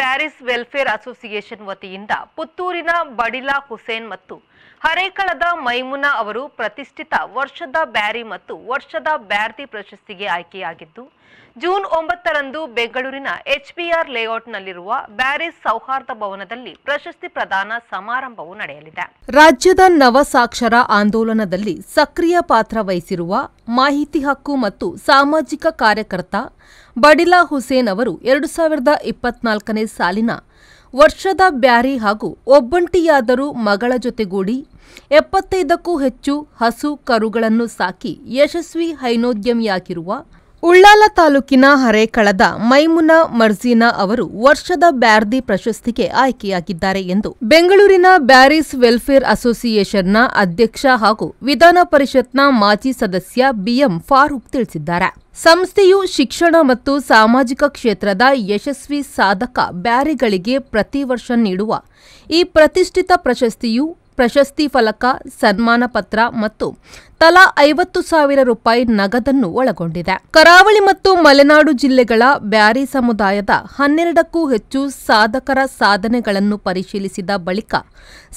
Bearys welfare association ವತಿಯಿಂದ ಪುತ್ತೂರಿನ ಬಡಿಲಾ ಹುಸೇನ್ ಮತ್ತು ಹರೇಕಳದ ಮೈಮುನಾ ಅವರು ಪ್ರತಿಷ್ಠಿತ ವರ್ಷದ ಬ್ಯಾರಿ ಮತ್ತು ವರ್ಷದ ಬ್ಯಾರ್ತಿ ಪ್ರಶಸ್ತಿಗೆ ಆಯ್ಕೆಯಾಗಿದ್ದು ಜೂನ್ ಒಂಬತ್ತರಂದು ಬೆಂಗಳೂರಿನ ಎಚ್ಪಿಆರ್ ಲೇಔಟ್ನಲ್ಲಿರುವ ಬ್ಯಾರಿಸ್ ಸೌಹಾರ್ದ ಭವನದಲ್ಲಿ ಪ್ರಶಸ್ತಿ ಪ್ರದಾನ ಸಮಾರಂಭವು ನಡೆಯಲಿದೆ ರಾಜ್ಯದ ನವಸಾಕ್ಷರ ಆಂದೋಲನದಲ್ಲಿ ಸಕ್ರಿಯ ಪಾತ್ರ ವಹಿಸಿರುವ ಮಾಹಿತಿ ಹಕ್ಕು ಮತ್ತು ಸಾಮಾಜಿಕ ಕಾರ್ಯಕರ್ತ ಬಡಿಲಾ ಹುಸೇನ್ ಅವರು ಎರಡು ಸಾವಿರದ ಇಪ್ಪತ್ನಾಲ್ಕನೇ ಸಾಲಿನ ವರ್ಷದ ಬ್ಯಾರಿ ಹಾಗೂ ಒಬ್ಬಂಟಿಯಾದರೂ ಮಗಳ ಜೊತೆಗೂಡಿ ಎಪ್ಪತ್ತೈದಕ್ಕೂ ಹೆಚ್ಚು ಹಸು ಕರುಗಳನ್ನು ಸಾಕಿ ಯಶಸ್ವಿ ಹೈನೋದ್ಯಮಿಯಾಗಿರುವ ಉಳ್ಳಾಲ ತಾಲೂಕಿನ ಹರೇಕಳದ ಮೈಮುನಾ ಮರ್ಜೀನಾ ಅವರು ವರ್ಷದ ಬ್ಯಾರ್ದಿ ಪ್ರಶಸ್ತಿಗೆ ಆಯ್ಕೆಯಾಗಿದ್ದಾರೆ ಎಂದು ಬೆಂಗಳೂರಿನ ಬ್ಯಾರಿಸ್ ವೆಲ್ಫೇರ್ ಅಸೋಸಿಯೇಷನ್ನ ಅಧ್ಯಕ್ಷ ಹಾಗೂ ವಿಧಾನ ಪರಿಷತ್ನ ಮಾಜಿ ಸದಸ್ಯ ಬಿಎಂ ಫಾರೂಕ್ ತಿಳಿಸಿದ್ದಾರೆ ಸಂಸ್ಥೆಯು ಶಿಕ್ಷಣ ಮತ್ತು ಸಾಮಾಜಿಕ ಕ್ಷೇತ್ರದ ಯಶಸ್ವಿ ಸಾಧಕ ಬ್ಯಾರಿಗಳಿಗೆ ಪ್ರತಿ ವರ್ಷ ನೀಡುವ ಈ ಪ್ರತಿಷ್ಠಿತ ಪ್ರಶಸ್ತಿಯು ಪ್ರಶಸ್ತಿ ಫಲಕ ಸನ್ಮಾನ ಪತ್ರ ಮತ್ತು ತಲಾ ಐವತ್ತು ಸಾವಿರ ರೂಪಾಯಿ ನಗದನ್ನು ಒಳಗೊಂಡಿದೆ ಕರಾವಳಿ ಮತ್ತು ಮಲೆನಾಡು ಜಿಲ್ಲೆಗಳ ಬ್ಯಾರಿ ಸಮುದಾಯದ ಹನ್ನೆರಡಕ್ಕೂ ಹೆಚ್ಚು ಸಾಧಕರ ಸಾಧನೆಗಳನ್ನು ಪರಿಶೀಲಿಸಿದ ಬಳಿಕ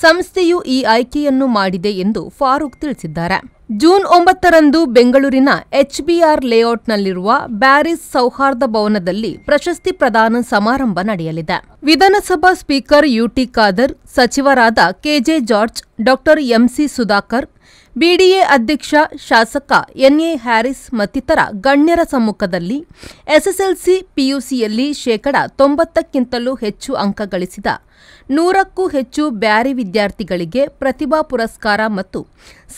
ಸಂಸ್ಥೆಯು ಈ ಆಯ್ಕೆಯನ್ನು ಮಾಡಿದೆ ಎಂದು ಫಾರೂಕ್ ತಿಳಿಸಿದ್ದಾರೆ ಜೂನ್ ಒಂಬತ್ತರಂದು ಬೆಂಗಳೂರಿನ ಎಚ್ಬಿಆರ್ ಲೇಔಟ್ನಲ್ಲಿರುವ ಬ್ಯಾರಿಸ್ ಸೌಹಾರ್ದ ಭವನದಲ್ಲಿ ಪ್ರಶಸ್ತಿ ಪ್ರದಾನ ಸಮಾರಂಭ ನಡೆಯಲಿದೆ ವಿಧಾನಸಭಾ ಸ್ಪೀಕರ್ ಯುಟಿ ಖಾದರ್ ಸಚಿವರಾದ ಕೆಜೆ ಜಾರ್ಜ್ ಡಾ ಎಂಸಿ ಸುಧಾಕರ್ ಬಿಡಿಎ ಅಧ್ಯಕ್ಷ ಶಾಸಕ ಎನ್ಎ ಹ್ಯಾರಿಸ್ ಮತ್ತಿತರ ಗಣ್ಯರ ಸಮ್ಮುಖದಲ್ಲಿ ಎಸ್ಎಸ್ಎಲ್ಸಿ ಪಿಯುಸಿಯಲ್ಲಿ ಶೇಕಡ ತೊಂಬತ್ತಕ್ಕಿಂತಲೂ ಹೆಚ್ಚು ಅಂಕ ಗಳಿಸಿದ ನೂರಕ್ಕೂ ಹೆಚ್ಚು ಬ್ಯಾರಿ ವಿದ್ಯಾರ್ಥಿಗಳಿಗೆ ಪ್ರತಿಭಾ ಪುರಸ್ಕಾರ ಮತ್ತು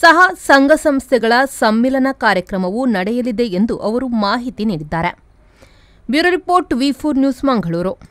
ಸಹ ಸಂಘ ಸಂಸ್ಥೆಗಳ ಸಮ್ಮಿಲನ ಕಾರ್ಯಕ್ರಮವು ನಡೆಯಲಿದೆ ಎಂದು ಅವರು ಮಾಹಿತಿ ನೀಡಿದ್ದಾರೆ bureau report V four news Mangaluru